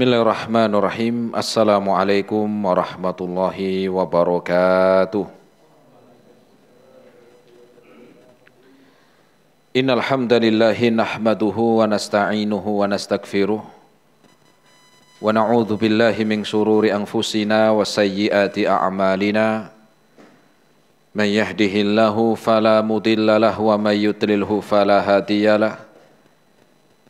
Bismillahirrahmanirrahim. Assalamualaikum warahmatullahi wabarakatuh. Innal hamdalillahi nahmaduhu wa nasta'inuhu wa nastaghfiruh. Wa na'udzu billahi min shururi anfusina wa sayyiati a'malina. Man yahdihillahu fala mudilla lahu wa may yudlilhu fala hadiyalah.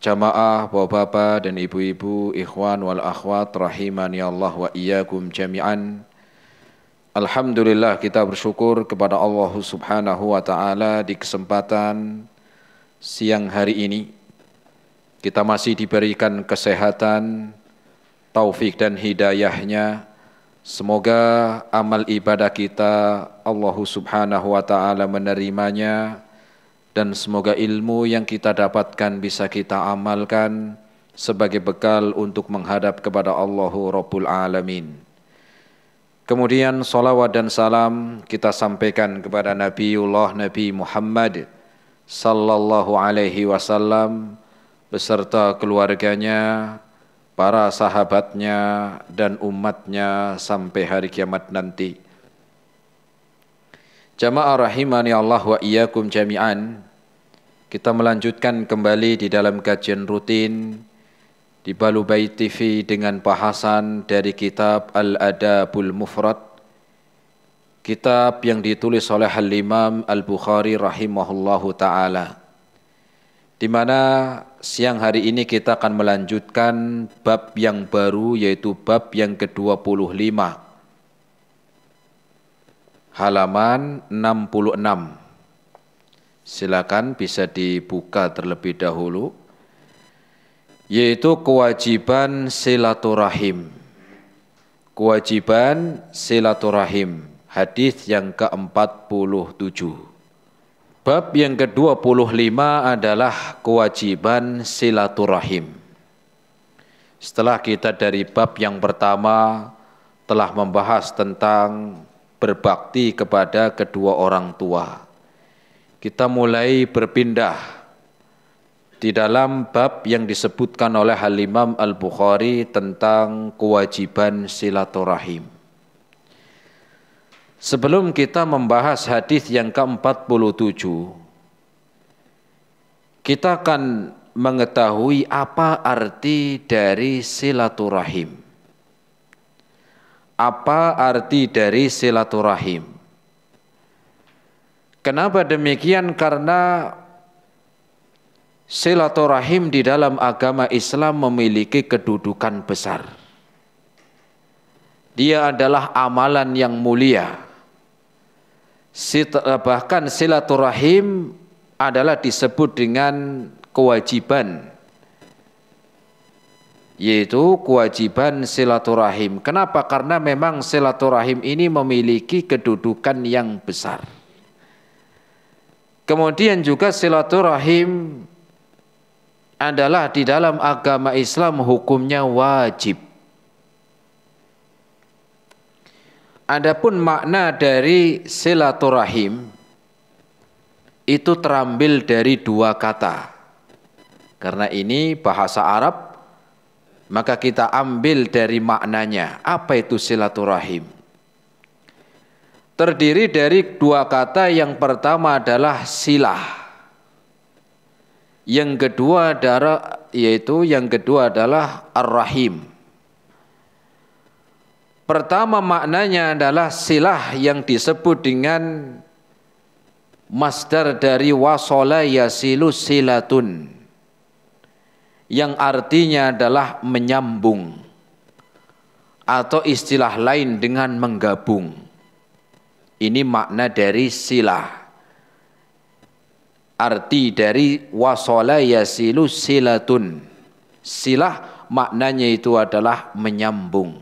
jamaah, bapak-bapak dan ibu-ibu, ikhwan wal akhwat, rahimani Allah wa iyyakum jami'an. Alhamdulillah kita bersyukur kepada Allah Subhanahu wa taala di kesempatan siang hari ini kita masih diberikan kesehatan, taufik dan hidayahnya. Semoga amal ibadah kita Allah Subhanahu wa taala menerimanya dan semoga ilmu yang kita dapatkan bisa kita amalkan sebagai bekal untuk menghadap kepada Allah Rabbul Alamin. Kemudian salawat dan salam kita sampaikan kepada Nabiullah Nabi Muhammad sallallahu alaihi wasallam beserta keluarganya, para sahabatnya dan umatnya sampai hari kiamat nanti. Jamaah rahimani Allah wa iyyakum jami'an. Kita melanjutkan kembali di dalam kajian rutin di Balubai TV dengan bahasan dari kitab Al-Adabul Mufrad kitab yang ditulis oleh Al-Imam Al-Bukhari rahimahullahu taala. Di mana siang hari ini kita akan melanjutkan bab yang baru yaitu bab yang ke-25 halaman 66. Silakan bisa dibuka terlebih dahulu yaitu kewajiban silaturahim. Kewajiban silaturahim, hadis yang ke-47. Bab yang ke-25 adalah kewajiban silaturahim. Setelah kita dari bab yang pertama telah membahas tentang berbakti kepada kedua orang tua. Kita mulai berpindah di dalam bab yang disebutkan oleh Halimam Al-Bukhari tentang kewajiban silaturahim. Sebelum kita membahas hadis yang ke-47, kita akan mengetahui apa arti dari silaturahim apa arti dari silaturahim. Kenapa demikian? Karena silaturahim di dalam agama Islam memiliki kedudukan besar. Dia adalah amalan yang mulia. Bahkan silaturahim adalah disebut dengan kewajiban yaitu kewajiban silaturahim. Kenapa? Karena memang silaturahim ini memiliki kedudukan yang besar. Kemudian juga silaturahim adalah di dalam agama Islam hukumnya wajib. Adapun makna dari silaturahim itu terambil dari dua kata. Karena ini bahasa Arab maka kita ambil dari maknanya apa itu silaturahim terdiri dari dua kata yang pertama adalah silah yang kedua adalah yaitu yang kedua adalah arrahim. pertama maknanya adalah silah yang disebut dengan masdar dari wasola yasilu silatun yang artinya adalah menyambung atau istilah lain dengan menggabung. Ini makna dari silah. Arti dari wasola yasilu silatun. Silah maknanya itu adalah menyambung,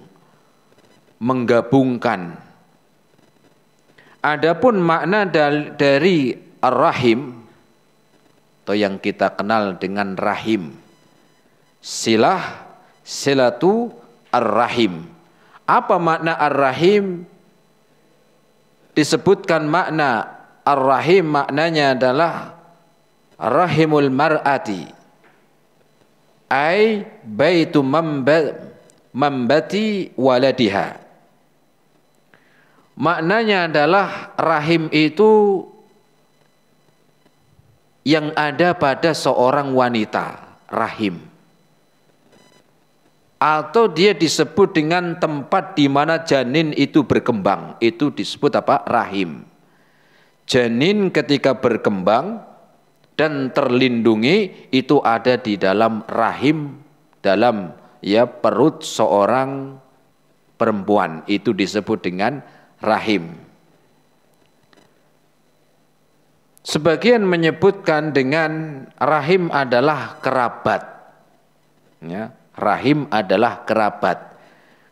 menggabungkan. Adapun makna dari ar-rahim atau yang kita kenal dengan rahim silah silatu ar-rahim. Apa makna ar-rahim? Disebutkan makna ar-rahim maknanya adalah rahimul mar'ati. Ai baitu mambati waladiha. Maknanya adalah rahim itu yang ada pada seorang wanita, rahim atau dia disebut dengan tempat di mana janin itu berkembang. Itu disebut apa? Rahim. Janin ketika berkembang dan terlindungi itu ada di dalam rahim dalam ya perut seorang perempuan itu disebut dengan rahim. Sebagian menyebutkan dengan rahim adalah kerabat. Ya, Rahim adalah kerabat.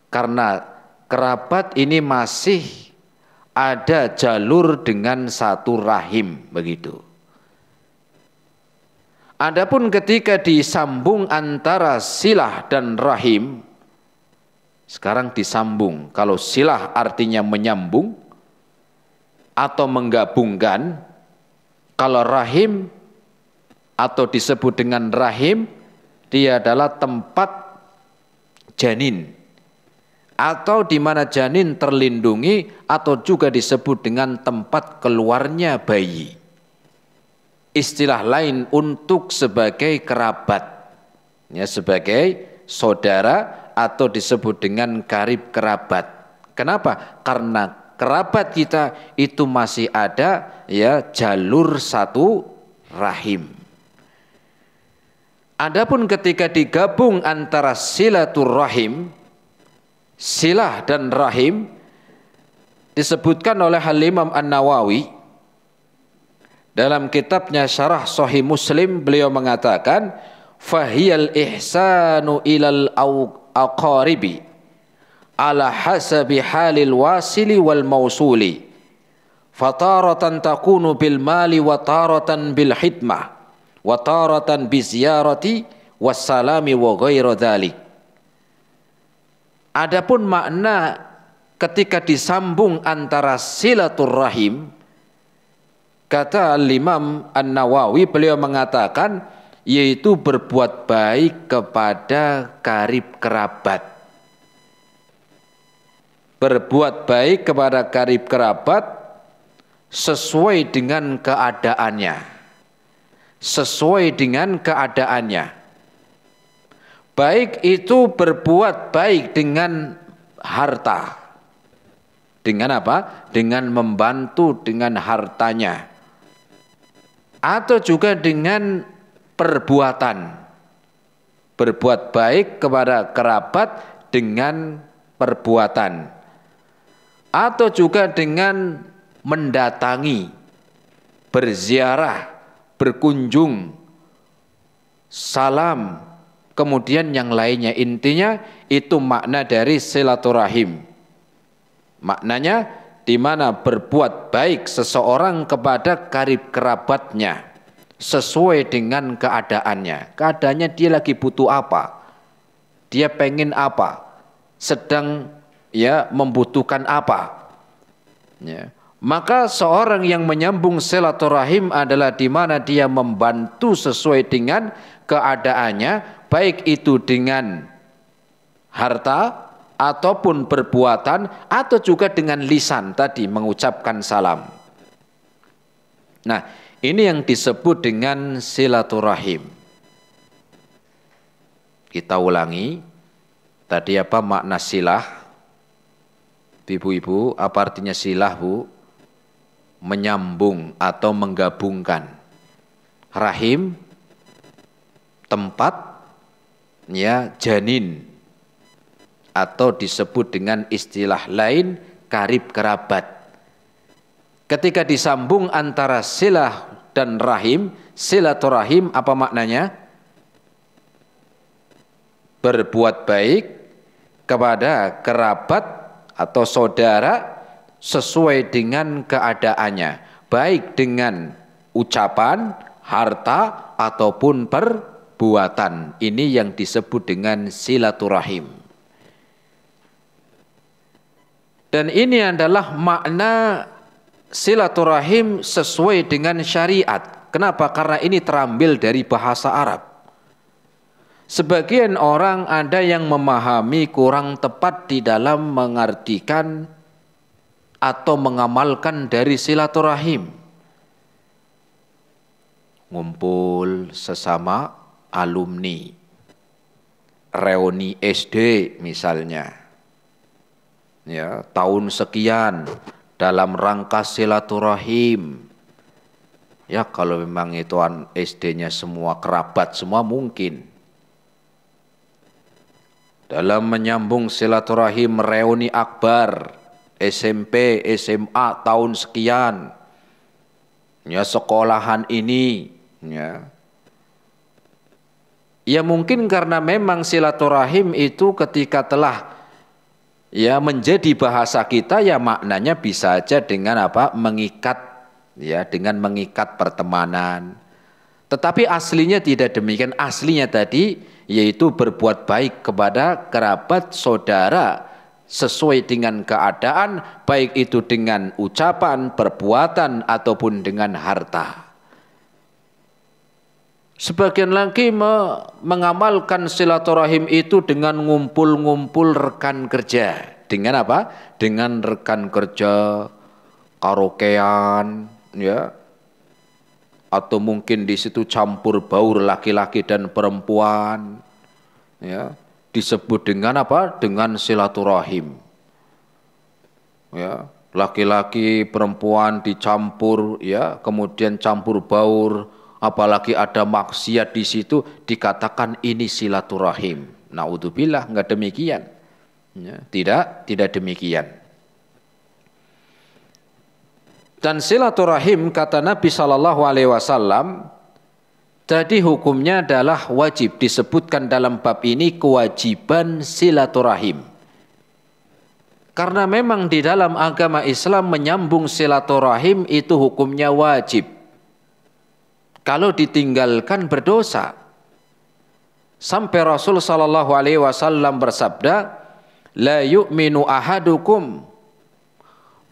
Karena kerabat ini masih ada jalur dengan satu rahim begitu. Adapun ketika disambung antara silah dan rahim, sekarang disambung. Kalau silah artinya menyambung atau menggabungkan, kalau rahim atau disebut dengan rahim dia adalah tempat janin atau di mana janin terlindungi atau juga disebut dengan tempat keluarnya bayi. Istilah lain untuk sebagai kerabat, ya sebagai saudara atau disebut dengan karib kerabat. Kenapa? Karena kerabat kita itu masih ada ya jalur satu rahim. Adapun ketika digabung antara silaturrahim, silah dan rahim disebutkan oleh al An-Nawawi dalam kitabnya Syarah Sahih Muslim beliau mengatakan fahiyal ihsanu ilal aqaribi ala hasabi halil wasili wal mausuli fataratan takunu bil mali wa taratan bil hidmah wa taratan bi ziyarati wassalami wa ghairu dzalik. Adapun makna ketika disambung antara silaturrahim kata Imam An-Nawawi beliau mengatakan yaitu berbuat baik kepada karib kerabat berbuat baik kepada karib kerabat sesuai dengan keadaannya sesuai dengan keadaannya. Baik itu berbuat baik dengan harta. Dengan apa? Dengan membantu dengan hartanya. Atau juga dengan perbuatan. Berbuat baik kepada kerabat dengan perbuatan. Atau juga dengan mendatangi, berziarah, berkunjung, salam, kemudian yang lainnya. Intinya itu makna dari silaturahim. Maknanya di mana berbuat baik seseorang kepada karib kerabatnya sesuai dengan keadaannya. Keadaannya dia lagi butuh apa? Dia pengen apa? Sedang ya membutuhkan apa? Ya. Maka seorang yang menyambung silaturahim adalah di mana dia membantu sesuai dengan keadaannya, baik itu dengan harta ataupun perbuatan atau juga dengan lisan tadi mengucapkan salam. Nah, ini yang disebut dengan silaturahim. Kita ulangi tadi apa makna silah? Ibu-ibu, apa artinya silah, Bu? menyambung atau menggabungkan rahim tempat ya janin atau disebut dengan istilah lain karib kerabat. Ketika disambung antara silah dan rahim, silaturahim apa maknanya? Berbuat baik kepada kerabat atau saudara sesuai dengan keadaannya, baik dengan ucapan, harta, ataupun perbuatan. Ini yang disebut dengan silaturahim. Dan ini adalah makna silaturahim sesuai dengan syariat. Kenapa? Karena ini terambil dari bahasa Arab. Sebagian orang ada yang memahami kurang tepat di dalam mengartikan atau mengamalkan dari silaturahim. Ngumpul sesama alumni, reuni SD misalnya, ya tahun sekian dalam rangka silaturahim. Ya kalau memang itu SD-nya semua kerabat semua mungkin. Dalam menyambung silaturahim reuni akbar SMP, SMA tahun sekian. Ya, sekolahan ini, ya. Ya mungkin karena memang silaturahim itu ketika telah ya menjadi bahasa kita ya maknanya bisa aja dengan apa? mengikat ya dengan mengikat pertemanan. Tetapi aslinya tidak demikian. Aslinya tadi yaitu berbuat baik kepada kerabat, saudara, sesuai dengan keadaan baik itu dengan ucapan, perbuatan ataupun dengan harta. Sebagian lagi me mengamalkan silaturahim itu dengan ngumpul-ngumpul rekan kerja. Dengan apa? Dengan rekan kerja, karaokean, ya. Atau mungkin di situ campur baur laki-laki dan perempuan, ya disebut dengan apa? Dengan silaturahim. Ya, laki-laki, perempuan dicampur ya, kemudian campur baur, apalagi ada maksiat di situ dikatakan ini silaturahim. nah Naudzubillah enggak demikian. Ya, tidak, tidak demikian. Dan silaturahim kata Nabi Shallallahu alaihi wasallam jadi hukumnya adalah wajib disebutkan dalam bab ini kewajiban silaturahim. Karena memang di dalam agama Islam menyambung silaturahim itu hukumnya wajib. Kalau ditinggalkan berdosa. Sampai Rasul Shallallahu Alaihi Wasallam bersabda, la yu'minu ahadukum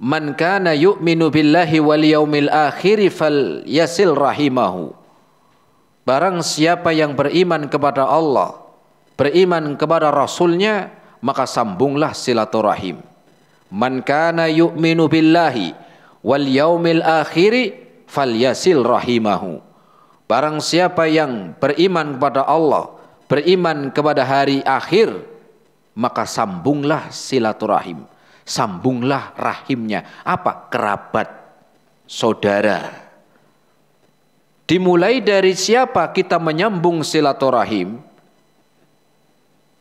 man kana yu'minu billahi wal yaumil akhir fal yasil rahimahu Barang siapa yang beriman kepada Allah, beriman kepada Rasulnya, maka sambunglah silaturahim. Man kana yu'minu billahi wal yaumil akhiri yasil rahimahu. Barang siapa yang beriman kepada Allah, beriman kepada hari akhir, maka sambunglah silaturahim. Sambunglah rahimnya. Apa? Kerabat, saudara. Dimulai dari siapa kita menyambung silaturahim?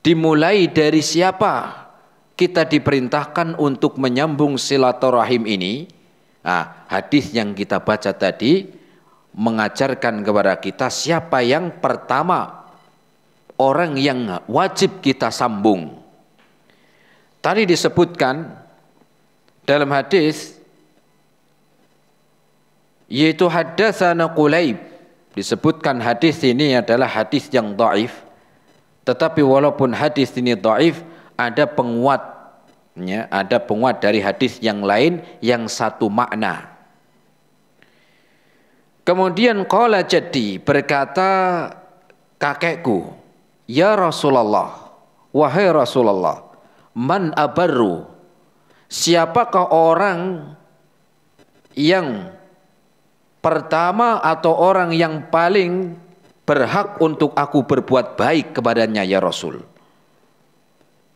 Dimulai dari siapa kita diperintahkan untuk menyambung silaturahim ini? Nah, hadis yang kita baca tadi mengajarkan kepada kita siapa yang pertama orang yang wajib kita sambung. Tadi disebutkan dalam hadis yaitu haddatsana Qulaib. Disebutkan hadis ini adalah hadis yang dhaif. Tetapi walaupun hadis ini dhaif, ada penguatnya ada penguat dari hadis yang lain yang satu makna. Kemudian qala jadi berkata kakekku, "Ya Rasulullah, wahai Rasulullah, man abarru? Siapakah orang yang pertama atau orang yang paling berhak untuk aku berbuat baik kepadanya ya Rasul.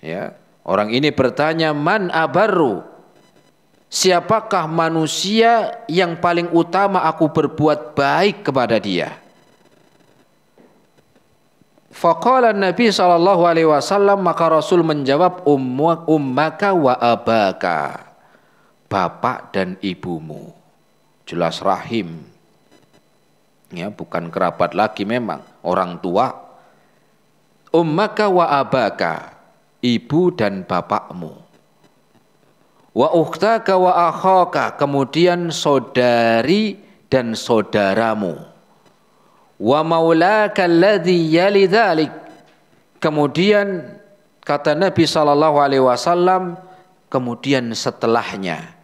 Ya, orang ini bertanya man abaru? Siapakah manusia yang paling utama aku berbuat baik kepada dia? Faqala Nabi sallallahu alaihi wasallam maka Rasul menjawab ummaka wa abaka. Bapak dan ibumu jelas rahim. Ya, bukan kerabat lagi memang, orang tua. Ummaka wa abaka, ibu dan bapakmu. Wa ukhtaka wa akhaka, kemudian saudari dan saudaramu. Wa maulaka alladhi yali dhalik. Kemudian kata Nabi sallallahu alaihi wasallam, kemudian setelahnya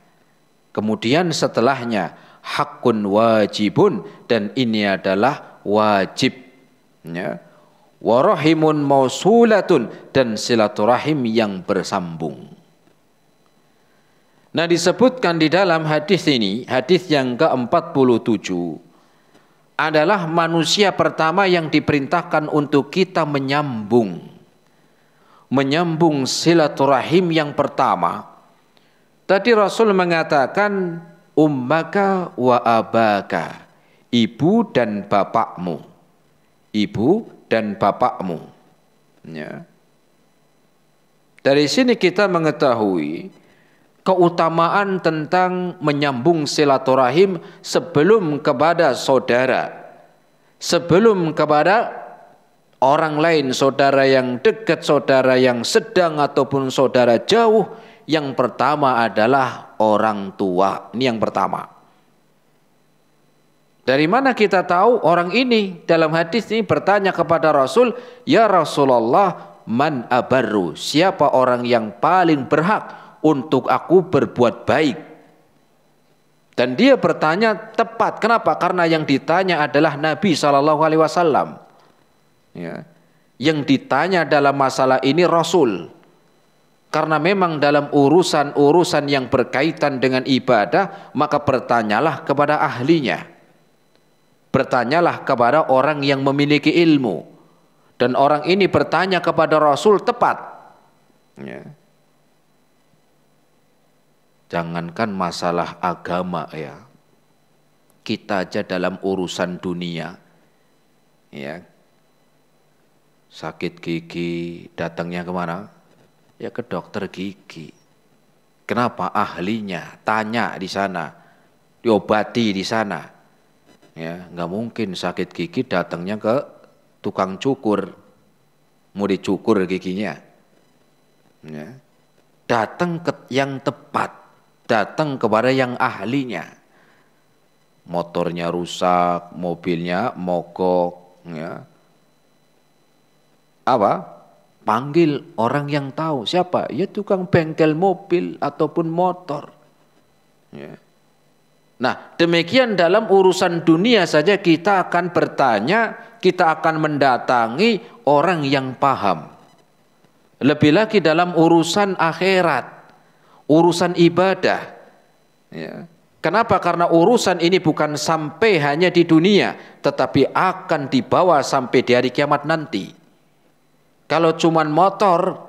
kemudian setelahnya hakun wajibun dan ini adalah wajib ya warahimun mausulatun dan silaturahim yang bersambung Nah disebutkan di dalam hadis ini, hadis yang ke-47 adalah manusia pertama yang diperintahkan untuk kita menyambung menyambung silaturahim yang pertama. Tadi Rasul mengatakan ummaka wa abaka ibu dan bapakmu ibu dan bapakmu ya dari sini kita mengetahui keutamaan tentang menyambung silaturahim sebelum kepada saudara sebelum kepada orang lain saudara yang dekat saudara yang sedang ataupun saudara jauh yang pertama adalah orang tua. Ini yang pertama. Dari mana kita tahu orang ini dalam hadis ini bertanya kepada Rasul, "Ya Rasulullah, man abaru? Siapa orang yang paling berhak untuk aku berbuat baik?" Dan dia bertanya tepat. Kenapa? Karena yang ditanya adalah Nabi Shallallahu Alaihi Wasallam. Ya. Yang ditanya dalam masalah ini Rasul. Karena memang dalam urusan-urusan yang berkaitan dengan ibadah, maka bertanyalah kepada ahlinya. Bertanyalah kepada orang yang memiliki ilmu. Dan orang ini bertanya kepada Rasul tepat. Ya. Jangankan masalah agama ya. Kita aja dalam urusan dunia. Ya. Sakit gigi datangnya kemana? ya ke dokter gigi. Kenapa ahlinya? Tanya di sana, diobati di sana. Ya, nggak mungkin sakit gigi datangnya ke tukang cukur, mau dicukur giginya. Ya. Datang ke yang tepat, datang kepada yang ahlinya. Motornya rusak, mobilnya mogok, ya. Apa? Panggil orang yang tahu. Siapa? Ya tukang bengkel mobil ataupun motor. Ya. Nah, demikian dalam urusan dunia saja kita akan bertanya, kita akan mendatangi orang yang paham. Lebih lagi dalam urusan akhirat, urusan ibadah. Ya. Kenapa? Karena urusan ini bukan sampai hanya di dunia, tetapi akan dibawa sampai di hari kiamat nanti. Kalau cuman motor,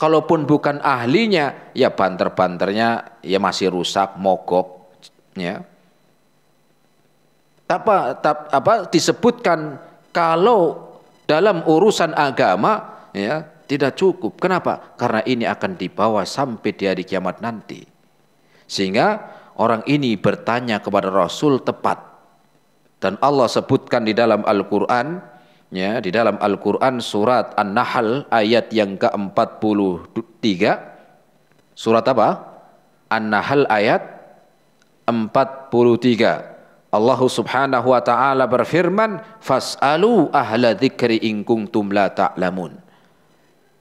kalaupun bukan ahlinya, ya banter-banternya ya masih rusak, mogok, ya. Apa, tap, apa disebutkan kalau dalam urusan agama ya tidak cukup. Kenapa? Karena ini akan dibawa sampai di hari kiamat nanti. Sehingga orang ini bertanya kepada Rasul tepat. Dan Allah sebutkan di dalam Al-Quran, ya di dalam Al-Qur'an surat An-Nahl ayat yang ke-43 surat apa? An-Nahl ayat 43 Allah Subhanahu wa taala berfirman fasalu ahla dzikri in kuntum la ta'lamun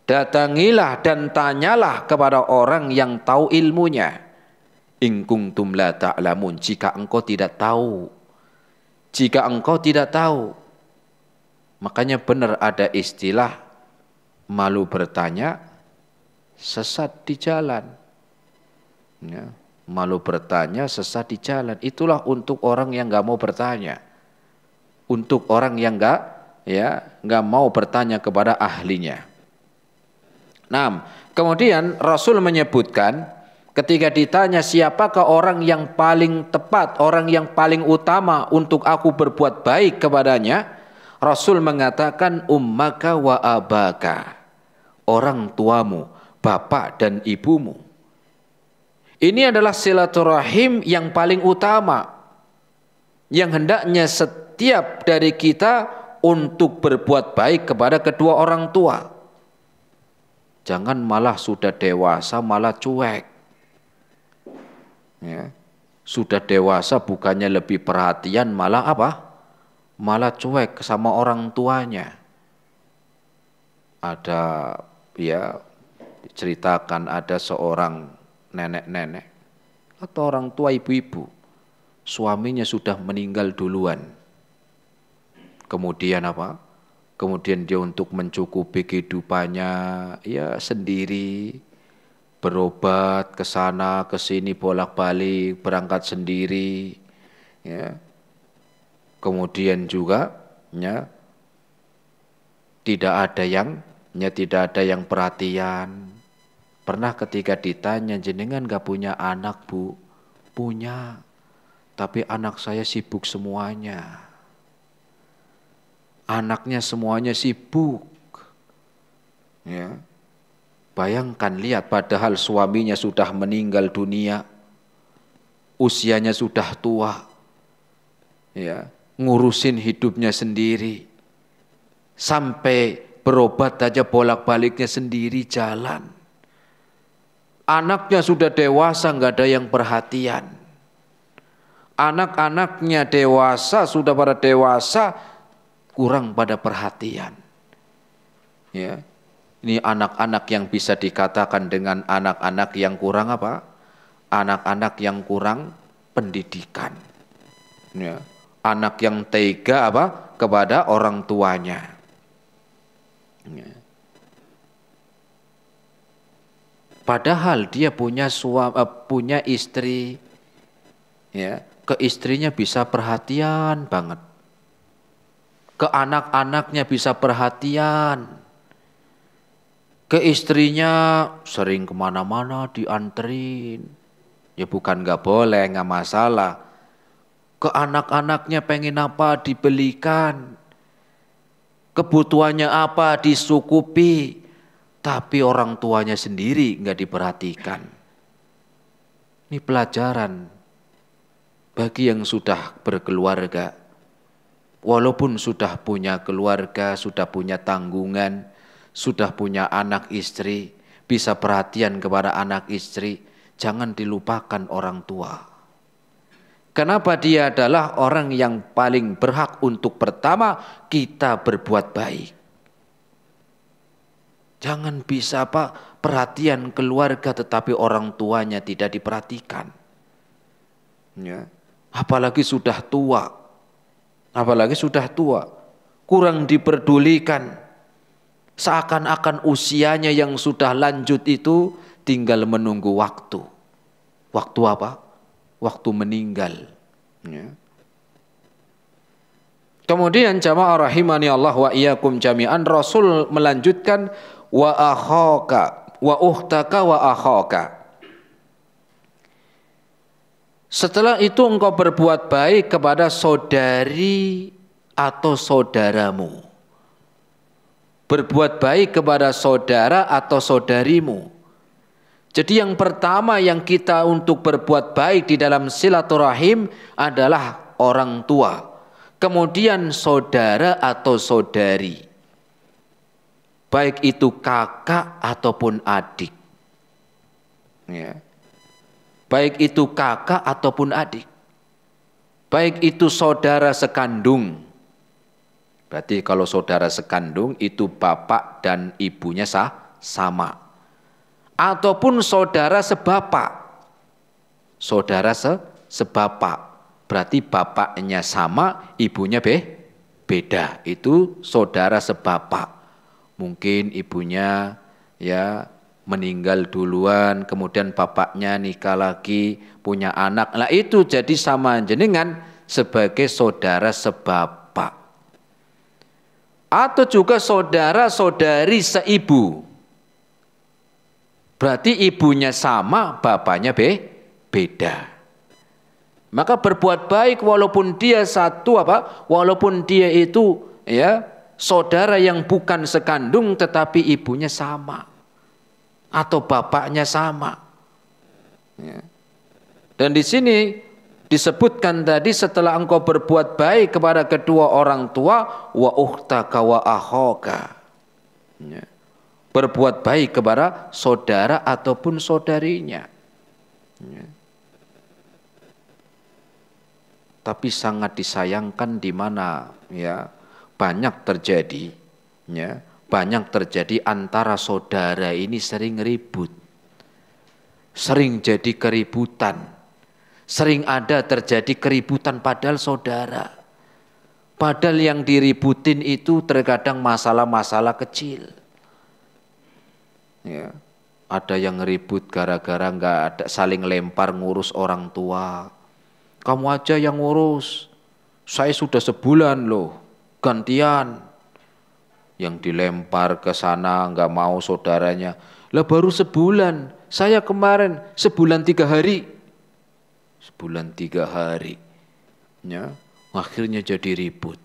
Datangilah dan tanyalah kepada orang yang tahu ilmunya in kuntum la ta'lamun jika engkau tidak tahu jika engkau tidak tahu Makanya benar ada istilah malu bertanya, sesat di jalan. Ya, malu bertanya, sesat di jalan. Itulah untuk orang yang nggak mau bertanya. Untuk orang yang nggak ya nggak mau bertanya kepada ahlinya. Nah, kemudian Rasul menyebutkan ketika ditanya siapakah orang yang paling tepat, orang yang paling utama untuk aku berbuat baik kepadanya, Rasul mengatakan ummaka wa abaka. Orang tuamu, bapak dan ibumu. Ini adalah silaturahim yang paling utama yang hendaknya setiap dari kita untuk berbuat baik kepada kedua orang tua. Jangan malah sudah dewasa malah cuek. Ya. Sudah dewasa bukannya lebih perhatian malah apa? malah cuek sama orang tuanya. Ada ya diceritakan ada seorang nenek-nenek atau orang tua ibu-ibu suaminya sudah meninggal duluan. Kemudian apa? Kemudian dia untuk mencukupi kehidupannya ya sendiri berobat ke sana ke sini bolak-balik berangkat sendiri ya kemudian juga ya, tidak ada yang ya, tidak ada yang perhatian pernah ketika ditanya jenengan gak punya anak bu punya tapi anak saya sibuk semuanya anaknya semuanya sibuk ya bayangkan lihat padahal suaminya sudah meninggal dunia usianya sudah tua ya ngurusin hidupnya sendiri. Sampai berobat aja bolak-baliknya sendiri jalan. Anaknya sudah dewasa nggak ada yang perhatian. Anak-anaknya dewasa sudah pada dewasa kurang pada perhatian. Ya. Ini anak-anak yang bisa dikatakan dengan anak-anak yang kurang apa? Anak-anak yang kurang pendidikan. Ya anak yang tega apa kepada orang tuanya. Ya. Padahal dia punya suami, eh, punya istri, ya ke istrinya bisa perhatian banget, ke anak-anaknya bisa perhatian, ke istrinya sering kemana-mana dianterin. Ya bukan nggak boleh, nggak masalah ke anak-anaknya pengen apa dibelikan, kebutuhannya apa disukupi, tapi orang tuanya sendiri nggak diperhatikan. Ini pelajaran bagi yang sudah berkeluarga, walaupun sudah punya keluarga, sudah punya tanggungan, sudah punya anak istri, bisa perhatian kepada anak istri, jangan dilupakan orang tua. Kenapa dia adalah orang yang paling berhak untuk pertama kita berbuat baik. Jangan bisa Pak perhatian keluarga tetapi orang tuanya tidak diperhatikan. Ya. Apalagi sudah tua. Apalagi sudah tua. Kurang diperdulikan. Seakan-akan usianya yang sudah lanjut itu tinggal menunggu waktu. Waktu apa? waktu meninggal. Ya. Kemudian jamaah rahimani Allah wa iyyakum jami'an Rasul melanjutkan wa akhaka wa uhtaka wa akhaka. Setelah itu engkau berbuat baik kepada saudari atau saudaramu. Berbuat baik kepada saudara atau saudarimu. Jadi yang pertama yang kita untuk berbuat baik di dalam silaturahim adalah orang tua. Kemudian saudara atau saudari. Baik itu kakak ataupun adik. Ya. Baik itu kakak ataupun adik. Baik itu saudara sekandung. Berarti kalau saudara sekandung itu bapak dan ibunya sah, sama ataupun saudara sebapak. Saudara se sebapak. Berarti bapaknya sama, ibunya be beda. Itu saudara sebapak. Mungkin ibunya ya meninggal duluan, kemudian bapaknya nikah lagi, punya anak. Nah itu jadi sama jenengan sebagai saudara sebapak. Atau juga saudara-saudari seibu. Berarti ibunya sama, bapaknya be beda. Maka berbuat baik walaupun dia satu apa? Walaupun dia itu ya saudara yang bukan sekandung tetapi ibunya sama atau bapaknya sama. Ya. Dan di sini disebutkan tadi setelah engkau berbuat baik kepada kedua orang tua wa uhtaka wa ahoka. Ya berbuat baik kepada saudara ataupun saudarinya. Ya. Tapi sangat disayangkan di mana ya banyak terjadi ya banyak terjadi antara saudara ini sering ribut. Sering jadi keributan. Sering ada terjadi keributan padahal saudara. Padahal yang diributin itu terkadang masalah-masalah kecil ya ada yang ribut gara-gara nggak ada saling lempar ngurus orang tua kamu aja yang ngurus saya sudah sebulan loh gantian yang dilempar ke sana nggak mau saudaranya lah baru sebulan saya kemarin sebulan tiga hari sebulan tiga hari ya akhirnya jadi ribut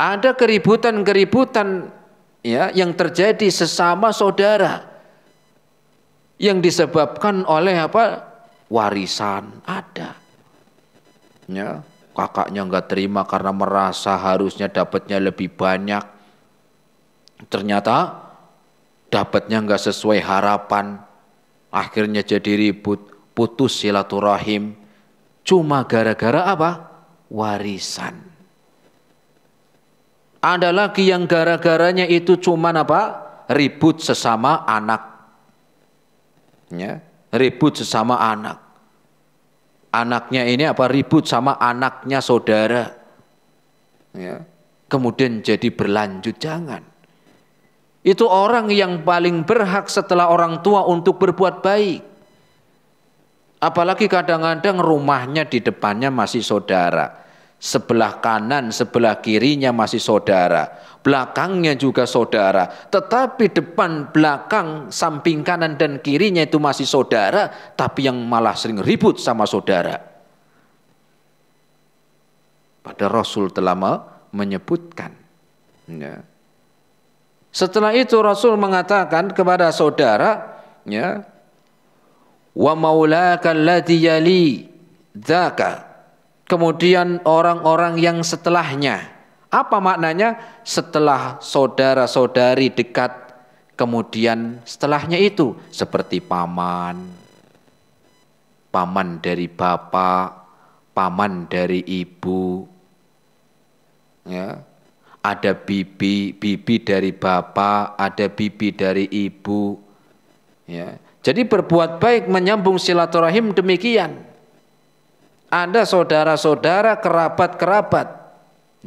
ada keributan-keributan ya yang terjadi sesama saudara yang disebabkan oleh apa warisan ada ya kakaknya nggak terima karena merasa harusnya dapatnya lebih banyak ternyata dapatnya nggak sesuai harapan akhirnya jadi ribut putus silaturahim cuma gara-gara apa warisan ada lagi yang gara-garanya itu cuma apa? Ribut sesama anak. Ya, ribut sesama anak. Anaknya ini apa ribut sama anaknya saudara. Ya. Kemudian jadi berlanjut jangan. Itu orang yang paling berhak setelah orang tua untuk berbuat baik. Apalagi kadang-kadang rumahnya di depannya masih saudara sebelah kanan, sebelah kirinya masih saudara, belakangnya juga saudara, tetapi depan, belakang, samping kanan dan kirinya itu masih saudara, tapi yang malah sering ribut sama saudara. Pada Rasul telah menyebutkan. Ya. Setelah itu Rasul mengatakan kepada saudara, ya, wa maulaka alladhi yali dzaka kemudian orang-orang yang setelahnya. Apa maknanya? Setelah saudara-saudari dekat, kemudian setelahnya itu seperti paman, paman dari bapak, paman dari ibu, ya. Ada bibi, bibi dari bapak, ada bibi dari ibu, ya. Jadi berbuat baik menyambung silaturahim demikian ada saudara-saudara, kerabat-kerabat.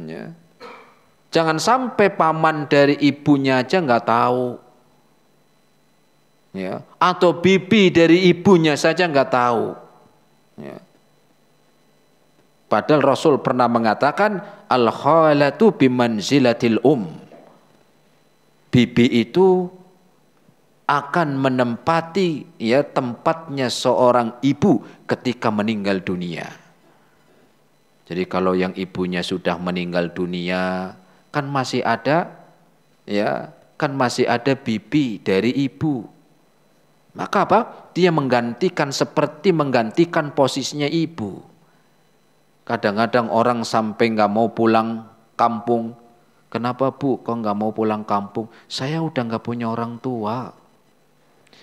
Ya. Jangan sampai paman dari ibunya aja nggak tahu. Ya. Atau bibi dari ibunya saja nggak tahu. Ya. Padahal Rasul pernah mengatakan al khalatu bimanzilatil um. Bibi itu akan menempati ya tempatnya seorang ibu ketika meninggal dunia. Jadi kalau yang ibunya sudah meninggal dunia kan masih ada ya kan masih ada bibi dari ibu. Maka apa? Dia menggantikan seperti menggantikan posisinya ibu. Kadang-kadang orang sampai nggak mau pulang kampung. Kenapa bu? Kok nggak mau pulang kampung? Saya udah nggak punya orang tua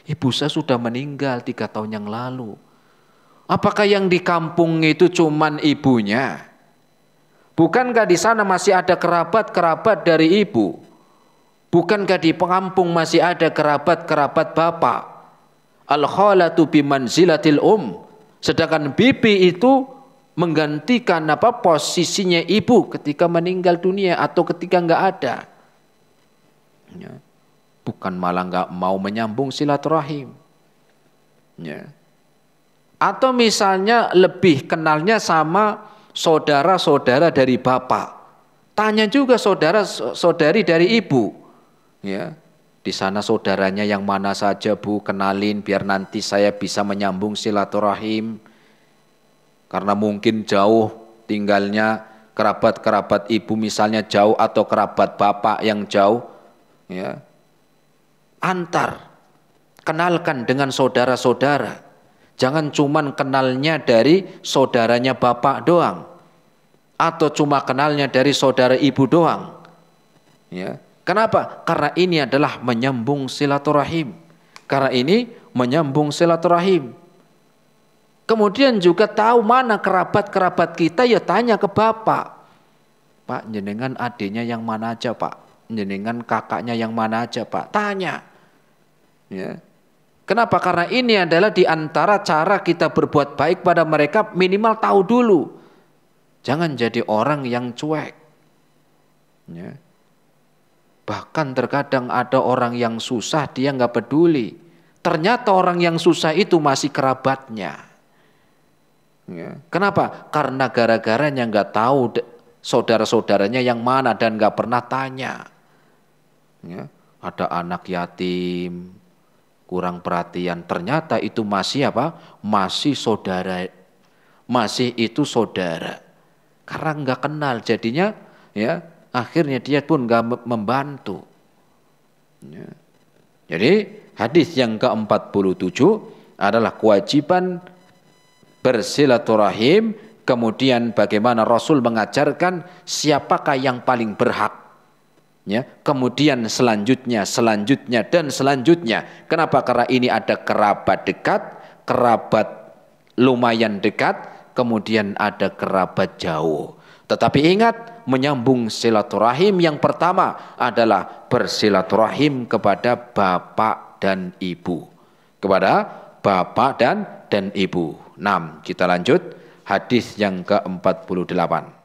Ibu saya sudah meninggal tiga tahun yang lalu. Apakah yang di kampung itu cuman ibunya? Bukankah di sana masih ada kerabat-kerabat dari ibu? Bukankah di pengampung masih ada kerabat-kerabat bapak? Al-khalatu zilatil um. Sedangkan bibi itu menggantikan apa posisinya ibu ketika meninggal dunia atau ketika enggak ada. Ya bukan malah nggak mau menyambung silaturahim. Ya. Atau misalnya lebih kenalnya sama saudara-saudara dari bapak. Tanya juga saudara-saudari dari ibu. Ya. Di sana saudaranya yang mana saja Bu kenalin biar nanti saya bisa menyambung silaturahim. Karena mungkin jauh tinggalnya kerabat-kerabat ibu misalnya jauh atau kerabat bapak yang jauh. Ya, antar kenalkan dengan saudara-saudara jangan cuman kenalnya dari saudaranya bapak doang atau cuma kenalnya dari saudara ibu doang ya kenapa karena ini adalah menyambung silaturahim karena ini menyambung silaturahim kemudian juga tahu mana kerabat-kerabat kita ya tanya ke bapak Pak, jenengan adiknya yang mana aja, Pak? Jenengan kakaknya yang mana aja, Pak? Tanya. Ya. Kenapa? Karena ini adalah di antara cara kita berbuat baik pada mereka minimal tahu dulu. Jangan jadi orang yang cuek. Ya. Bahkan terkadang ada orang yang susah dia nggak peduli. Ternyata orang yang susah itu masih kerabatnya. Ya. Kenapa? Karena gara-garanya nggak tahu saudara-saudaranya yang mana dan nggak pernah tanya. Ya. Ada anak yatim, kurang perhatian. Ternyata itu masih apa? Masih saudara. Masih itu saudara. Karena nggak kenal jadinya ya akhirnya dia pun nggak membantu. Ya. Jadi hadis yang ke-47 adalah kewajiban bersilaturahim kemudian bagaimana Rasul mengajarkan siapakah yang paling berhak ya kemudian selanjutnya selanjutnya dan selanjutnya kenapa karena ini ada kerabat dekat kerabat lumayan dekat kemudian ada kerabat jauh tetapi ingat menyambung silaturahim yang pertama adalah bersilaturahim kepada bapak dan ibu kepada bapak dan dan ibu 6 kita lanjut hadis yang ke-48